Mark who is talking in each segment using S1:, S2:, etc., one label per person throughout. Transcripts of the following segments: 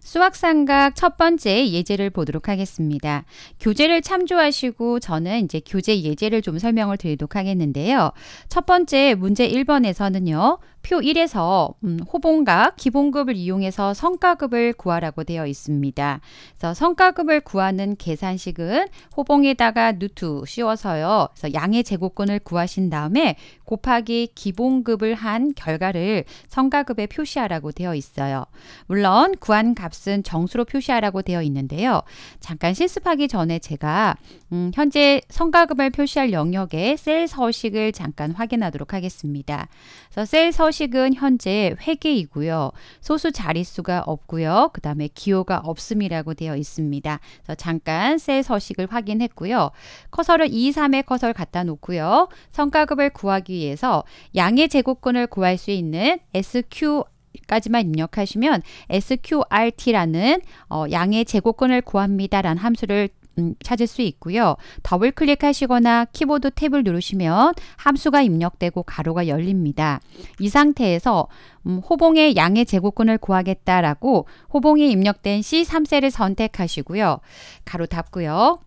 S1: 수학상각 첫 번째 예제를 보도록 하겠습니다. 교재를 참조하시고 저는 이제 교재 예제를 좀 설명을 드리도록 하겠는데요. 첫 번째 문제 1번에서는요. 표 1에서 음, 호봉각, 기본급을 이용해서 성과급을 구하라고 되어 있습니다. 그래서 성과급을 구하는 계산식은 호봉에다가 누투 씌워서요. 그래서 양의 제곱근을 구하신 다음에 곱하기 기본급을 한 결과를 성과급에 표시하라고 되어 있어요. 물론 구한 값은 정수로 표시하라고 되어 있는데요. 잠깐 실습하기 전에 제가 음, 현재 성과급을 표시할 영역에 셀 서식을 잠깐 확인하도록 하겠습니다. 그래서 셀 서식은 현재 회계이고요. 소수 자릿수가 없고요. 그 다음에 기호가 없음이라고 되어 있습니다. 그래서 잠깐 셀 서식을 확인했고요. 커서를 2, 3의 커서를 갖다 놓고요. 성과급을 구하기 위해서 양의 제곱근을 구할 수 있는 SQ 까지만 입력하시면 sqrt라는 어, 양의 제곱근을 구합니다라는 함수를 음, 찾을 수 있고요. 더블 클릭하시거나 키보드 탭을 누르시면 함수가 입력되고 가로가 열립니다. 이 상태에서 음, 호봉의 양의 제곱근을 구하겠다라고 호봉에 입력된 C3셀을 선택하시고요. 가로 닫고요.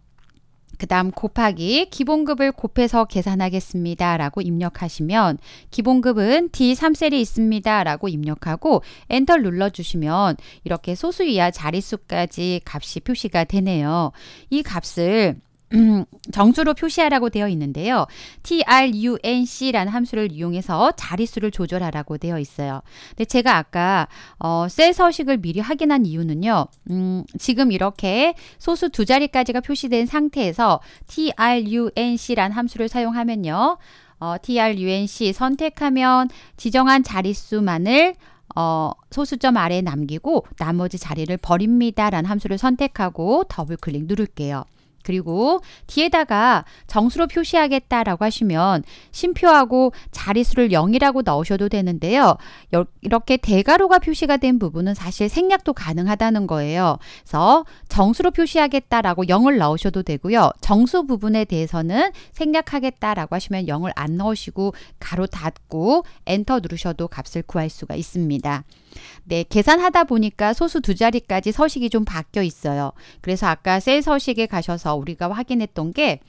S1: 그 다음 곱하기 기본급을 곱해서 계산하겠습니다. 라고 입력하시면 기본급은 D3셀이 있습니다. 라고 입력하고 엔터를 눌러주시면 이렇게 소수 이하 자릿수까지 값이 표시가 되네요. 이 값을 음, 정수로 표시하라고 되어 있는데요. trunc라는 함수를 이용해서 자릿수를 조절하라고 되어 있어요. 근데 제가 아까 어, 셀 서식을 미리 확인한 이유는요. 음, 지금 이렇게 소수 두 자리까지가 표시된 상태에서 trunc라는 함수를 사용하면요. 어, trunc 선택하면 지정한 자릿수만을 어, 소수점 아래에 남기고 나머지 자리를 버립니다라는 함수를 선택하고 더블 클릭 누를게요. 그리고 뒤에다가 정수로 표시하겠다라고 하시면 심표하고 자릿수를 0이라고 넣으셔도 되는데요. 이렇게 대괄호가 표시가 된 부분은 사실 생략도 가능하다는 거예요. 그래서 정수로 표시하겠다라고 0을 넣으셔도 되고요. 정수 부분에 대해서는 생략하겠다라고 하시면 0을 안 넣으시고 가로 닫고 엔터 누르셔도 값을 구할 수가 있습니다. 네, 계산하다 보니까 소수 두 자리까지 서식이 좀 바뀌어 있어요. 그래서 아까 셀 서식에 가셔서 우리가 확인했던 게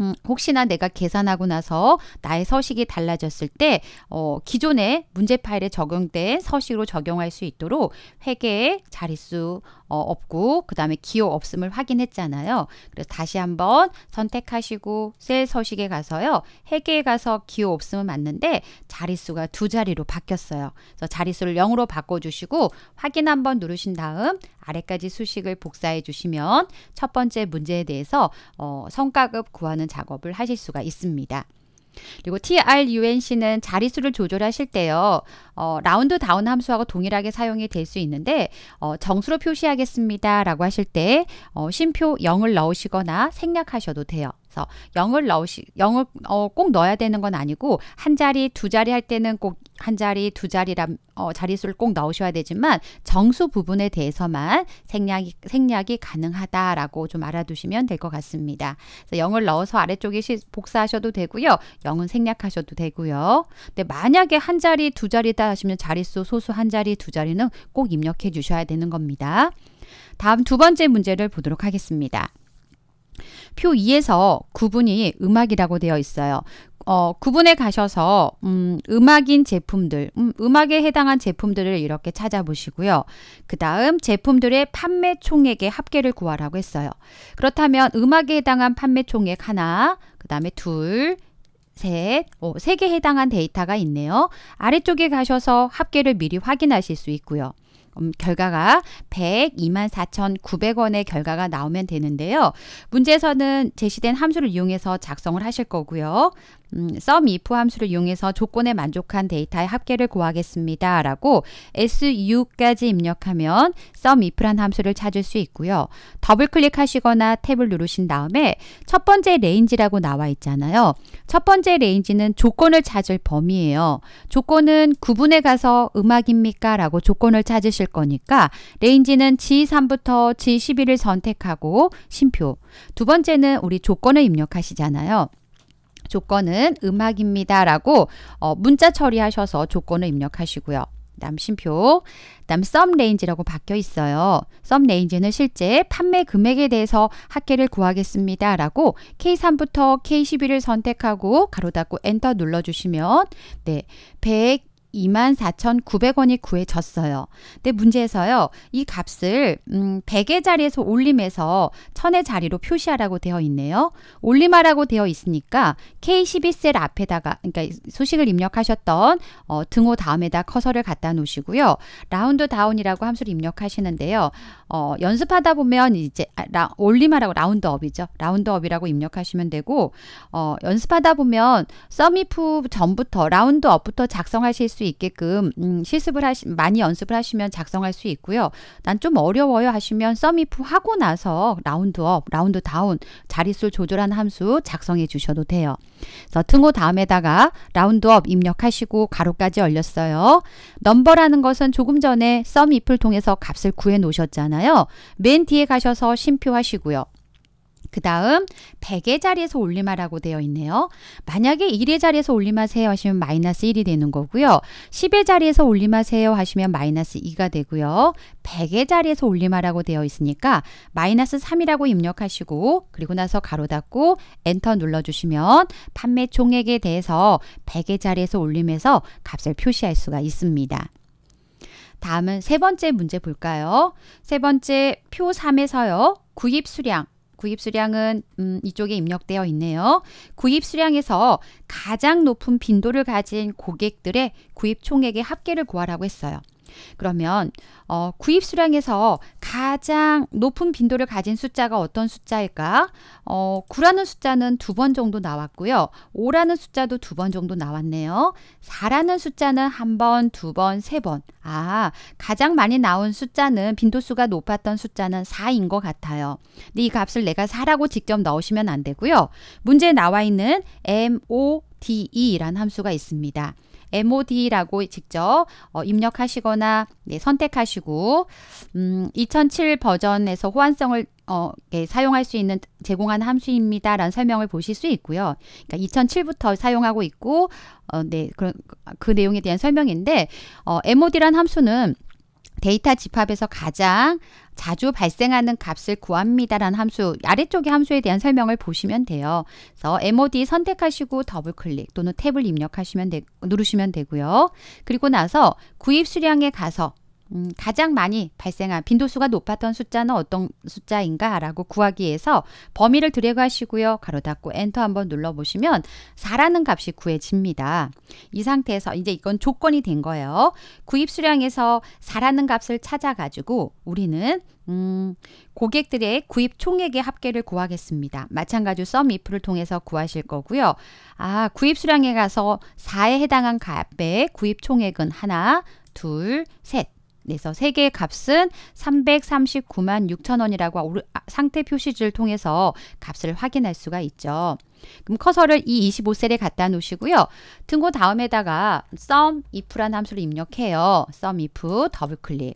S1: 음, 혹시나 내가 계산하고 나서 나의 서식이 달라졌을 때 어, 기존의 문제 파일에 적용된 서식으로 적용할 수 있도록 회계 자릿수 어, 없고 그 다음에 기호 없음을 확인했잖아요. 그래서 다시 한번 선택하시고 셀 서식에 가서요. 해계에 가서 기호 없음을 맞는데 자릿수가 두 자리로 바뀌었어요. 그래서 자릿수를 0으로 바꿔주시고 확인 한번 누르신 다음 아래까지 수식을 복사해 주시면 첫 번째 문제에 대해서 어, 성과급 구하는 작업을 하실 수가 있습니다. 그리고 TRUNC는 자릿수를 조절하실 때요. 어, 라운드 다운 함수하고 동일하게 사용이 될 수 있는데 어, 정수로 표시하겠습니다. 라고 하실 때 어, 심표 0을 넣으시거나 생략하셔도 돼요. 따라서 0을 넣으시 0을 어, 꼭 넣어야 되는 건 아니고 한 자리 두 자리 할 때는 꼭 한 자리 두 자리란 어, 자릿수를 꼭 넣으셔야 되지만 정수 부분에 대해서만 생략이 생략이 가능하다라고 좀 알아두시면 될 것 같습니다. 그래서 0을 넣어서 아래쪽에 시, 복사하셔도 되고요. 0은 생략하셔도 되고요. 근데 만약에 한 자리 두 자리다 하시면 자릿수 소수 한 자리 두 자리는 꼭 입력해 주셔야 되는 겁니다. 다음 두 번째 문제를 보도록 하겠습니다. 표 2에서 구분이 음악이라고 되어 있어요. 어, 구분에 가셔서 음, 음악인 제품들, 음, 음악에 해당한 제품들을 이렇게 찾아보시고요. 그 다음 제품들의 판매 총액의 합계를 구하라고 했어요. 그렇다면 음악에 해당한 판매 총액 하나, 그 다음에 둘, 셋, 오, 세개 해당한 데이터가 있네요. 아래쪽에 가셔서 합계를 미리 확인하실 수 있고요. 음, 결과가 1 2 4,900원의 결과가 나오면 되는데요. 문제에서는 제시된 함수를 이용해서 작성을 하실 거고요. 음, sum if 함수를 이용해서 조건에 만족한 데이터의 합계를 구하겠습니다. 라고 su까지 입력하면 sum if란 함수를 찾을 수 있고요. 더블 클릭하시거나 탭을 누르신 다음에 첫 번째 레인지라고 나와 있잖아요. 첫 번째 레인지는 조건을 찾을 범위예요. 조건은 구분에 가서 음악입니까? 라고 조건을 찾으실 거니까 레인지는 G3부터 G11을 선택하고 심표 두 번째는 우리 조건을 입력하시잖아요. 조건은 음악입니다. 라고 어, 문자 처리하셔서 조건을 입력하시고요. 다음 심표, 다음 썸 레인지라고 바뀌어 있어요. 썸 레인지는 실제 판매 금액에 대해서 합계를 구하겠습니다. 라고 K3부터 K11을 선택하고 가로 닫고 엔터 눌러주시면 네, 100, 24,900원이 구해졌어요. 근데 문제에서요. 이 값을 음, 100의 자리에서 올림해서 1000의 자리로 표시하라고 되어 있네요. 올림하라고 되어 있으니까 K12셀 앞에다가 그러니까 소식을 입력하셨던 어, 등호 다음에다 커서를 갖다 놓으시고요. 라운드 다운이라고 함수를 입력하시는데요. 어, 연습하다 보면 이제 아, 라, 올림하라고 라운드업이죠. 라운드업이라고 입력하시면 되고 어, 연습하다 보면 서미프 전부터 라운드업부터 작성하실 수수 있게끔 음, 실습을 하시 많이 연습을 하시면 작성할 수 있고요. 난 좀 어려워요 하시면 서미프 하고 나서 라운드업, 라운드 다운, 자릿수 조절한 함수 작성해 주셔도 돼요. 그래서 등호 다음에다가 라운드업 입력하시고 가로까지 열렸어요. 넘버라는 것은 조금 전에 썸 i 프를 통해서 값을 구해 놓으셨잖아요. 맨 뒤에 가셔서 심표하시고요. 그 다음 100의 자리에서 올림하라고 되어 있네요. 만약에 1의 자리에서 올림하세요 하시면 마이너스 1이 되는 거고요. 10의 자리에서 올림하세요 하시면 마이너스 2가 되고요. 100의 자리에서 올림하라고 되어 있으니까 마이너스 3이라고 입력하시고 그리고 나서 가로 닫고 엔터 눌러주시면 판매 총액에 대해서 100의 자리에서 올림해서 값을 표시할 수가 있습니다. 다음은 세 번째 문제 볼까요? 세 번째 표 3에서요. 구입 수량 구입 수량은 음, 이쪽에 입력되어 있네요. 구입 수량에서 가장 높은 빈도를 가진 고객들의 구입 총액의 합계를 구하라고 했어요. 그러면 어, 구입 수량에서 가장 높은 빈도를 가진 숫자가 어떤 숫자일까? 어, 9라는 숫자는 두 번 정도 나왔고요. 5라는 숫자도 두 번 정도 나왔네요. 4라는 숫자는 한 번, 두 번, 세 번. 아, 가장 많이 나온 숫자는 빈도수가 높았던 숫자는 4인 것 같아요. 근데 이 값을 내가 4라고 직접 넣으시면 안 되고요. 문제에 나와 있는 MODE라는 함수가 있습니다. MOD라고 직접 어, 입력하시거나 네, 선택하시고 음, 2007 버전에서 호환성을 어, 예, 사용할 수 있는 제공한 함수입니다. 라는 설명을 보실 수 있고요. 그러니까 2007부터 사용하고 있고 어, 네, 그런 그 내용에 대한 설명인데 어, MOD란 함수는 데이터 집합에서 가장 자주 발생하는 값을 구합니다라는 함수 아래쪽의 함수에 대한 설명을 보시면 돼요. 그래서 MOD 선택하시고 더블 클릭 또는 탭을 입력하시면 되, 누르시면 되고요. 그리고 나서 구입 수량에 가서 음, 가장 많이 발생한 빈도수가 높았던 숫자는 어떤 숫자인가 라고 구하기 위해서 범위를 드래그하시고요. 가로 닫고 엔터 한번 눌러보시면 4라는 값이 구해집니다. 이 상태에서 이제 이건 조건이 된 거예요. 구입 수량에서 4라는 값을 찾아가지고 우리는 음, 고객들의 구입 총액의 합계를 구하겠습니다. 마찬가지로 썸이프를 통해서 구하실 거고요. 아, 구입 수량에 가서 4에 해당한 값의 구입 총액은 하나, 둘, 셋 그래서 세 개의 값은 339만 6천 원이라고 아, 상태 표시지를 통해서 값을 확인할 수가 있죠. 그럼 커서를 이 25셀에 갖다 놓으시고요. 등호 다음에다가 sum if란 함수를 입력해요. sum if 더블 클릭.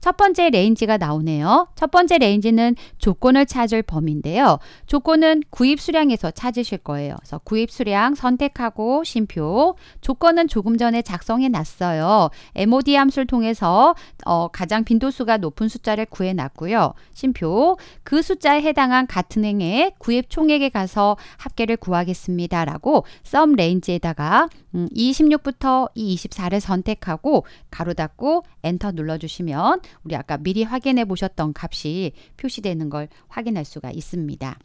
S1: 첫 번째 레인지가 나오네요. 첫 번째 레인지는 조건을 찾을 범위인데요. 조건은 구입 수량에서 찾으실 거예요. 그래서 구입 수량 선택하고 심표 조건은 조금 전에 작성해 놨어요. MOD 함수를 통해서 어, 가장 빈도수가 높은 숫자를 구해 놨고요. 심표 그 숫자에 해당한 같은 행에 구입 총액에 가서 합계를 구하겠습니다. 라고 썸 레인지에다가 음, 26부터 24를 선택하고 가로 닫고 엔터 눌러주시면 보시면 우리 아까 미리 확인해 보셨던 값이 표시되는 걸 확인할 수가 있습니다.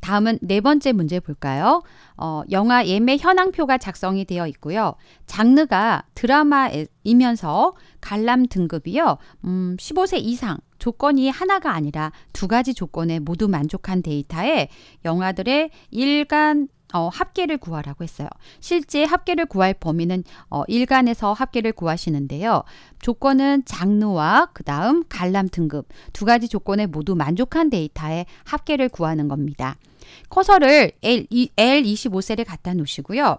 S1: 다음은 네 번째 문제 볼까요? 어, 영화 예매 현황표가 작성이 되어 있고요. 장르가 드라마이면서 관람 등급이요. 음, 15세 이상 조건이 하나가 아니라 두 가지 조건에 모두 만족한 데이터에 영화들의 일간 어, 합계를 구하라고 했어요. 실제 합계를 구할 범위는 어, 일간에서 합계를 구하시는데요. 조건은 장르와 그 다음 관람 등급 두 가지 조건에 모두 만족한 데이터에 합계를 구하는 겁니다. 커서를 L, L25셀에 갖다 놓으시고요.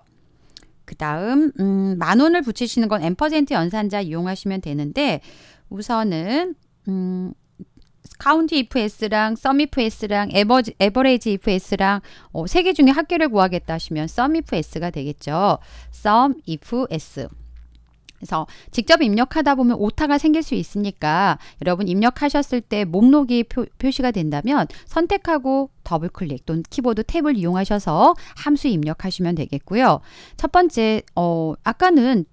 S1: 그 다음 음, 만원을 붙이시는 건 M% 연산자 이용하시면 되는데 우선은 음, 카운티 EFS랑 썸 EFS랑 에버, 에버레이지 EFS랑 어, 세 개 중에 학교를 구하겠다 하시면 썸 EFS가 되겠죠. 썸 EFS. 그래서 직접 입력하다 보면 오타가 생길 수 있으니까 여러분 입력하셨을 때 목록이 표, 표시가 된다면 선택하고 더블 클릭 또는 키보드 탭을 이용하셔서 함수 입력하시면 되겠고요. 첫 번째, 어, 아까는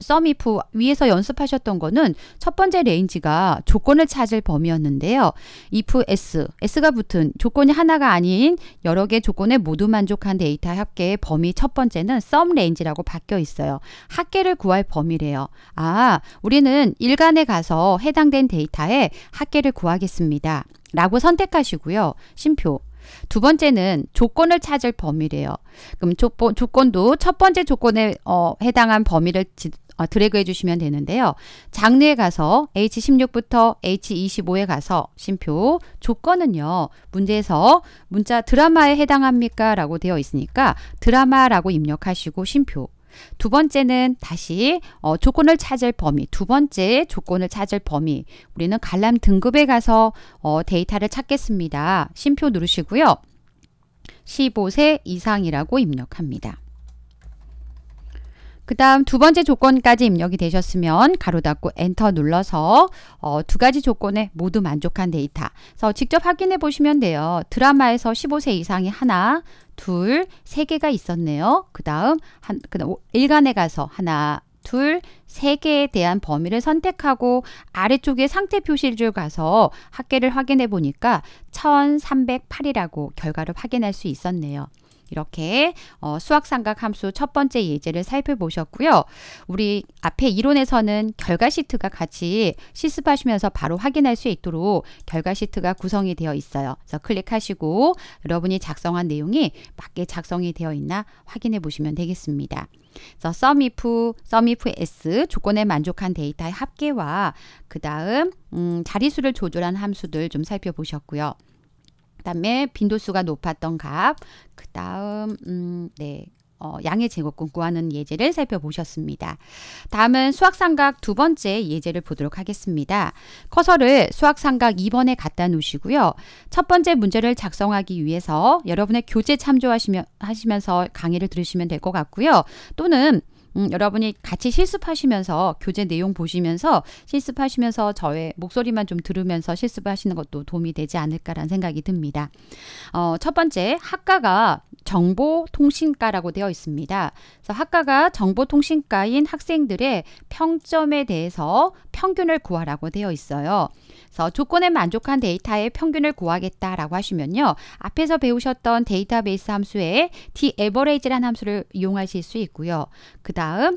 S1: 썸미프 위에서 연습하셨던 거는 첫 번째 레인지가 조건을 찾을 범위였는데요. if s, s가 붙은 조건이 하나가 아닌 여러 개 조건에 모두 만족한 데이터 합계의 범위 첫 번째는 썸레인지라고 바뀌어 있어요. 합계를 구할 범위래요. 아, 우리는 일간에 가서 해당된 데이터에 합계를 구하겠습니다. 라고 선택하시고요. 심표. 두 번째는 조건을 찾을 범위래요. 그럼 조건, 조건도 첫 번째 조건에 어, 해당한 범위를 지, 아, 드래그 해주시면 되는데요. 장르에 가서 H16부터 H25에 가서 심표 조건은요. 문제에서 문자 드라마에 해당합니까? 라고 되어 있으니까 드라마라고 입력하시고 심표 두 번째는 다시 어, 조건을 찾을 범위 두 번째 조건을 찾을 범위 우리는 관람 등급에 가서 어, 데이터를 찾겠습니다. 심표 누르시고요. 15세 이상이라고 입력합니다. 그 다음 두 번째 조건까지 입력이 되셨으면 가로 닫고 엔터 눌러서 어, 두 가지 조건에 모두 만족한 데이터 그래서 직접 확인해 보시면 돼요. 드라마에서 15세 이상이 하나, 둘, 세 개가 있었네요. 그 다음 일간에 가서 하나, 둘, 세 개에 대한 범위를 선택하고 아래쪽에 상태 표시줄 가서 학계를 확인해 보니까 1308이라고 결과를 확인할 수 있었네요. 이렇게 어, 수학삼각 함수 첫 번째 예제를 살펴보셨고요. 우리 앞에 이론에서는 결과 시트가 같이 실습하시면서 바로 확인할 수 있도록 결과 시트가 구성이 되어 있어요. 그래서 클릭하시고 여러분이 작성한 내용이 맞게 작성이 되어 있나 확인해 보시면 되겠습니다. 그래서 SUMIF, SUMIFS 조건에 만족한 데이터의 합계와 그 다음 음, 자리수를 조절한 함수들 좀 살펴보셨고요. 그 다음에 빈도수가 높았던 값, 그 다음 음, 네, 어, 양의 제곱근 구하는 예제를 살펴보셨습니다. 다음은 수학삼각 두 번째 예제를 보도록 하겠습니다. 커서를 수학삼각 2번에 갖다 놓으시고요. 첫 번째 문제를 작성하기 위해서 여러분의 교재 참조하시면서 강의를 들으시면 될 것 같고요. 또는 음, 여러분이 같이 실습하시면서 교재 내용 보시면서 실습하시면서 저의 목소리만 좀 들으면서 실습하시는 것도 도움이 되지 않을까라는 생각이 듭니다. 어, 첫 번째, 학과가 정보통신과라고 되어 있습니다. 그래서 학과가 정보통신과인 학생들의 평점에 대해서 평균을 구하라고 되어 있어요. 그래서 조건에 만족한 데이터의 평균을 구하겠다라고 하시면요. 앞에서 배우셨던 데이터베이스 함수에 d a v e r a g e 라는 함수를 이용하실 수 있고요. 그 다음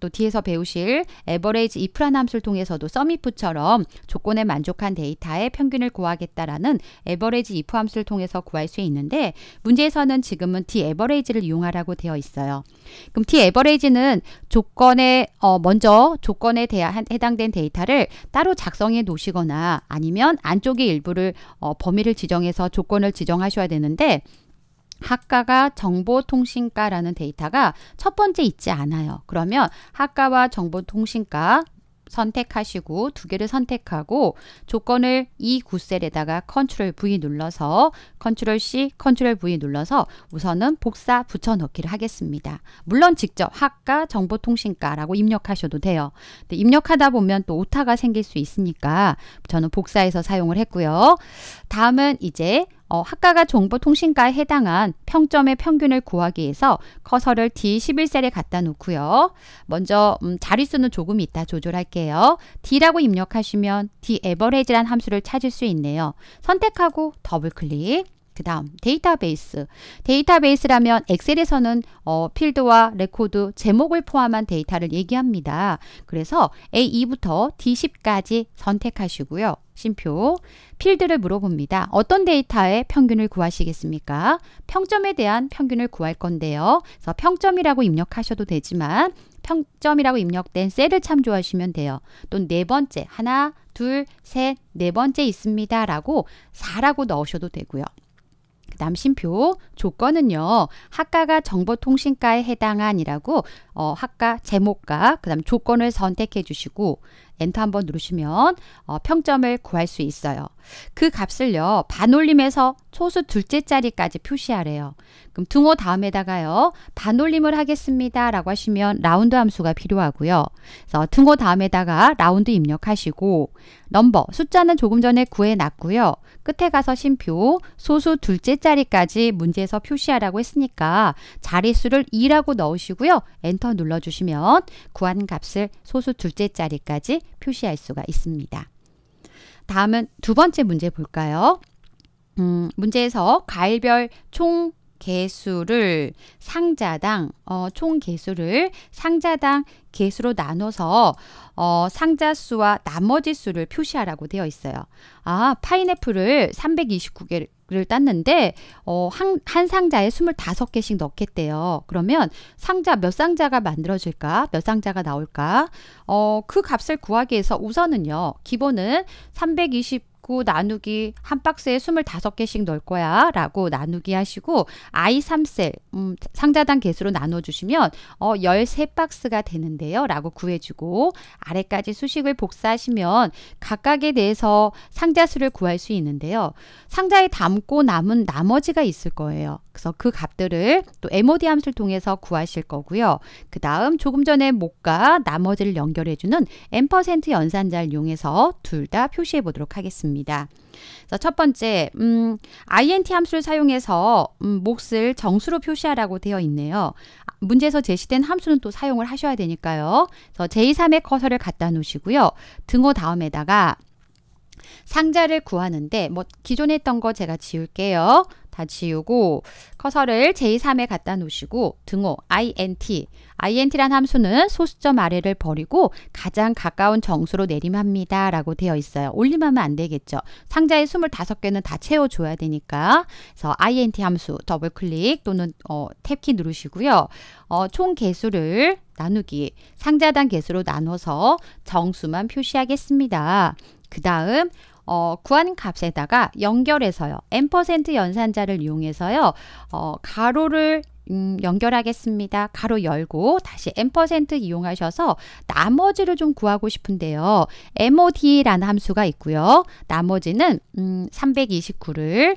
S1: 또 뒤에서 배우실 에버레이지 이프란 함수를 통해서도 서미프처럼 조건에 만족한 데이터의 평균을 구하겠다라는 에버레이지 이프 함수를 통해서 구할 수 있는데 문제에서는 지금은 D 에버레이지를 이용하라고 되어 있어요. 그럼 D 에버레이지는 조건에 어 먼저 조건에 대한 해당된 데이터를 따로 작성해 놓으시거나 아니면 안쪽의 일부를 어 범위를 지정해서 조건을 지정하셔야 되는데 학과가 정보통신과라는 데이터가 첫 번째 있지 않아요. 그러면 학과와 정보통신과 선택하시고 두 개를 선택하고 조건을 이 구셀에다가 컨트롤 V 눌러서 컨트롤 C, 컨트롤 V 눌러서 우선은 복사 붙여넣기를 하겠습니다. 물론 직접 학과, 정보통신과라고 입력하셔도 돼요. 입력하다 보면 또 오타가 생길 수 있으니까 저는 복사해서 사용을 했고요. 다음은 이제 어, 학과가 정보통신과에 해당한 평점의 평균을 구하기 위해서 커서를 D11셀에 갖다 놓고요. 먼저 음, 자릿수는 조금 이따 조절할게요. D라고 입력하시면 d a v e r a g e 란 함수를 찾을 수 있네요. 선택하고 더블클릭. 그 다음 데이터베이스 데이터베이스라면 엑셀에서는 어, 필드와 레코드 제목을 포함한 데이터를 얘기합니다. 그래서 A2부터 D10까지 선택하시고요. 심표 필드를 물어봅니다. 어떤 데이터의 평균을 구하시겠습니까? 평점에 대한 평균을 구할 건데요. 그래서 평점이라고 입력하셔도 되지만 평점이라고 입력된 셀을 참조하시면 돼요. 또 네 번째 하나 둘 셋 네 번째 있습니다. 라고 4라고 넣으셔도 되고요. 남신표 조건은요. 학과가 정보통신과에 해당한이라고 어, 학과 제목과 그다음 조건을 선택해 주시고 엔터 한번 누르시면 어, 평점을 구할 수 있어요. 그 값을요. 반올림에서 초수 둘째 자리까지 표시하래요. 그럼 등호 다음에다가요. 반올림을 하겠습니다. 라고 하시면 라운드 함수가 필요하고요. 그래서 등호 다음에다가 라운드 입력하시고 넘버 숫자는 조금 전에 구해놨고요. 끝에 가서 심표 소수 둘째 자리까지 문제에서 표시하라고 했으니까 자릿수를 2라고 넣으시고요. 엔터 눌러주시면 구한 값을 소수 둘째 자리까지 표시할 수가 있습니다. 다음은 두 번째 문제 볼까요? 음, 문제에서 과일별 총 개수를 상자당 어, 총 개수를 상자당 개수로 나눠서 어, 상자 수와 나머지 수를 표시하라고 되어 있어요. 아, 파인애플을 329개 를 땄는데 어, 한, 한 상자에 스물다섯 개씩 넣겠대요. 그러면 상자 몇 상자가 만들어질까? 몇 상자가 나올까? 어, 그 값을 구하기 위해서 우선은요. 기본은 9 나누기 한 박스에 25개씩 넣을 거야 라고 나누기 하시고 I 3셀 음, 상자당 개수로 나눠주시면 어, 13박스가 되는데요 라고 구해주고 아래까지 수식을 복사하시면 각각에 대해서 상자수를 구할 수 있는데요 상자에 담고 남은 나머지가 있을 거예요 그래서 그 값들을 또 MOD 함수를 통해서 구하실 거고요 그 다음 조금 전에 목과 나머지를 연결해주는 n% 연산자를 이용해서 둘 다 표시해 보도록 하겠습니다 됩니다. 첫 번째, 음, int 함수를 사용해서 음, 몫을 정수로 표시하라고 되어 있네요. 아, 문제에서 제시된 함수는 또 사용을 하셔야 되니까요. 그래서 제3의 커서를 갖다 놓으시고요. 등호 다음에다가 상자를 구하는데 뭐 기존에 했던 거 제가 지울게요. 다 지우고 커서를 제3에 갖다 놓으시고 등호 int int란 함수는 소수점 아래를 버리고 가장 가까운 정수로 내림합니다. 라고 되어 있어요. 올림하면 안 되겠죠. 상자에 25개는 다 채워줘야 되니까 그래서 int 함수 더블클릭 또는 어, 탭키 누르시고요. 어, 총 개수를 나누기 상자단 개수로 나눠서 정수만 표시하겠습니다. 그 다음 어, 구한값에다가 연결해서요. n% 연산자를 이용해서요. 어, 가로를 음, 연결하겠습니다. 가로 열고 다시 n% 이용하셔서 나머지를 좀 구하고 싶은데요. mod라는 함수가 있고요. 나머지는 음, 329를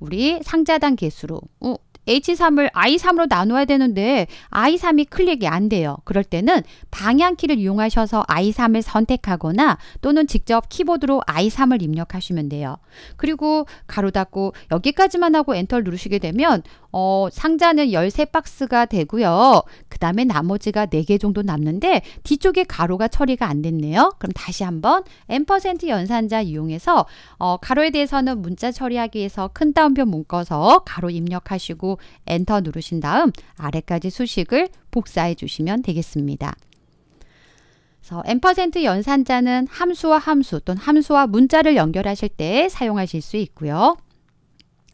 S1: 우리 상자단 개수로 어, H3을 I3으로 나눠야 되는데 I3이 클릭이 안 돼요. 그럴 때는 방향키를 이용하셔서 I3을 선택하거나 또는 직접 키보드로 I3을 입력하시면 돼요. 그리고 가로 닫고 여기까지만 하고 엔터를 누르시게 되면 어, 상자는 13박스가 되고요. 그 다음에 나머지가 4개 정도 남는데 뒤쪽에 가로가 처리가 안 됐네요. 그럼 다시 한번 n% 연산자 이용해서 어, 가로에 대해서는 문자 처리하기 위해서 큰 따옴표 묶어서 가로 입력하시고 엔터 누르신 다음 아래까지 수식을 복사해 주시면 되겠습니다. 그래서 n% 연산자는 함수와 함수 또는 함수와 문자를 연결하실 때 사용하실 수 있고요.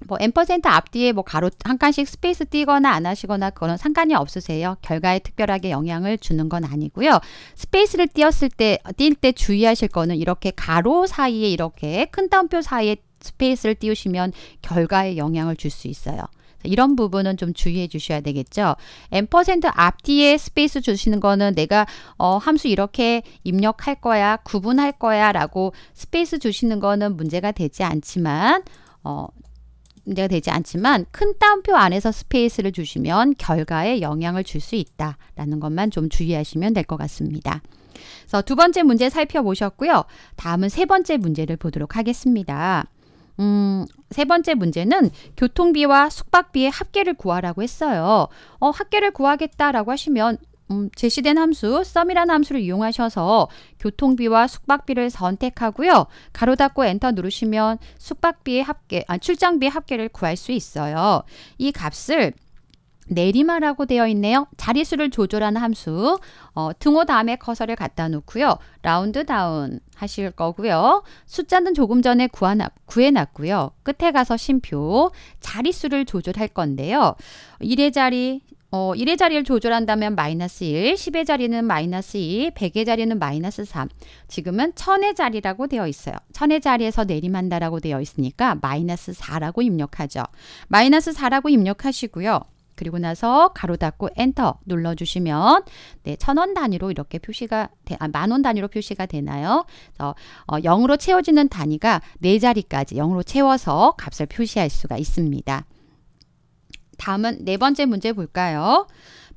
S1: 뭐 엠퍼센트 앞뒤에 뭐 가로 한 칸씩 스페이스 띄거나 안 하시거나 그거는 상관이 없으세요. 결과에 특별하게 영향을 주는 건 아니고요. 스페이스를 띄었을 때, 띌때 주의하실 거는 이렇게 가로 사이에 이렇게 큰 따옴표 사이에 스페이스를 띄우시면 결과에 영향을 줄 수 있어요. 이런 부분은 좀 주의해 주셔야 되겠죠. 엠퍼센트 앞뒤에 스페이스 주시는 거는 내가 어, 함수 이렇게 입력할 거야, 구분할 거야 라고 스페이스 주시는 거는 문제가 되지 않지만 어, 문제가 되지 않지만 큰 따옴표 안에서 스페이스를 주시면 결과에 영향을 줄 수 있다라는 것만 좀 주의하시면 될 것 같습니다. 그래서 두 번째 문제 살펴보셨고요. 다음은 세 번째 문제를 보도록 하겠습니다. 음, 세 번째 문제는 교통비와 숙박비의 합계를 구하라고 했어요. 어, 합계를 구하겠다라고 하시면 음, 제시된 함수 썸이라는 함수를 이용하셔서 교통비와 숙박비를 선택하고요. 가로 닫고 엔터 누르시면 숙박비의 합계, 아, 출장비의 합계를 구할 수 있어요. 이 값을 내리마라고 되어 있네요. 자릿수를 조절하는 함수 어, 등호 다음에 커서를 갖다 놓고요. 라운드 다운 하실 거고요. 숫자는 조금 전에 구하나, 구해놨고요. 끝에 가서 심표 자릿수를 조절할 건데요. 1의 자리 어, 1의 자리를 조절한다면 마이너스 1, 10의 자리는 마이너스 2, 100의 자리는 마이너스 3. 지금은 1000의 자리라고 되어 있어요. 1000의 자리에서 내림한다라고 되어 있으니까 마이너스 4라고 입력하죠. 마이너스 4라고 입력하시고요. 그리고 나서 가로 닫고 엔터 눌러주시면 네, 천 원 단위로 이렇게 표시가 아, 만원 단위로 표시가 되나요? 그래서 어, 0으로 채워지는 단위가 네 자리까지 0으로 채워서 값을 표시할 수가 있습니다. 다음은 네 번째 문제 볼까요?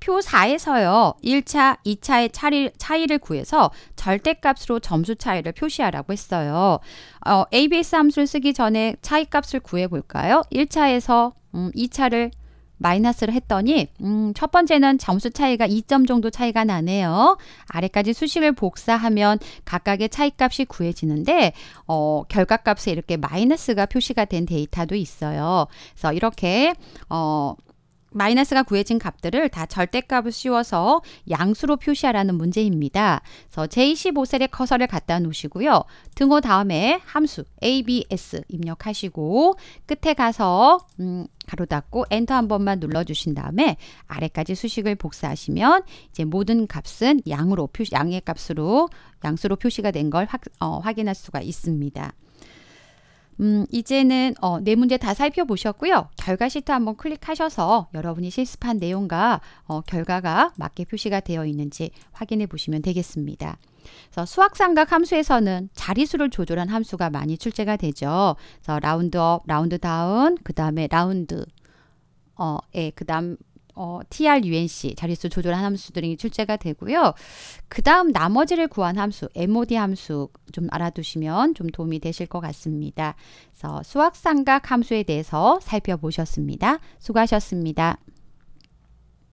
S1: 표 4에서요. 1차, 2차의 차리, 차이를 구해서 절대값으로 점수 차이를 표시하라고 했어요. 어, ABS 함수를 쓰기 전에 차이값을 구해볼까요? 1차에서 음, 2차를 마이너스를 했더니 음, 첫 번째는 점수 차이가 2점 정도 차이가 나네요. 아래까지 수식을 복사하면 각각의 차이값이 구해지는데 어, 결과값에 이렇게 마이너스가 표시가 된 데이터도 있어요. 그래서 이렇게 어, 마이너스가 구해진 값들을 다 절대값을 씌워서 양수로 표시하라는 문제입니다. 그래서 J15셀에 커서를 갖다 놓으시고요. 등호 다음에 함수 ABS 입력하시고 끝에 가서 음, 가로 닫고 엔터 한 번만 눌러주신 다음에 아래까지 수식을 복사하시면 이제 모든 값은 양으로 표시, 양의 값으로 양수로 표시가 된걸 어, 확인할 수가 있습니다. 음, 이제는 어, 네 문제 다 살펴보셨고요. 결과 시트 한번 클릭하셔서 여러분이 실습한 내용과 어, 결과가 맞게 표시가 되어 있는지 확인해 보시면 되겠습니다. 그래서 수학삼각 함수에서는 자리수를 조절한 함수가 많이 출제가 되죠. 그래서 라운드업, 라운드다운, 그 다음에 라운드, 어, 예, 그 다음 어, TRUNC 자릿수 조절 함수 등이 출제가 되고요. 그 다음 나머지를 구한 함수 MOD 함수 좀 알아두시면 좀 도움이 되실 것 같습니다. 그래서 수학상각 함수에 대해서 살펴보셨습니다. 수고하셨습니다.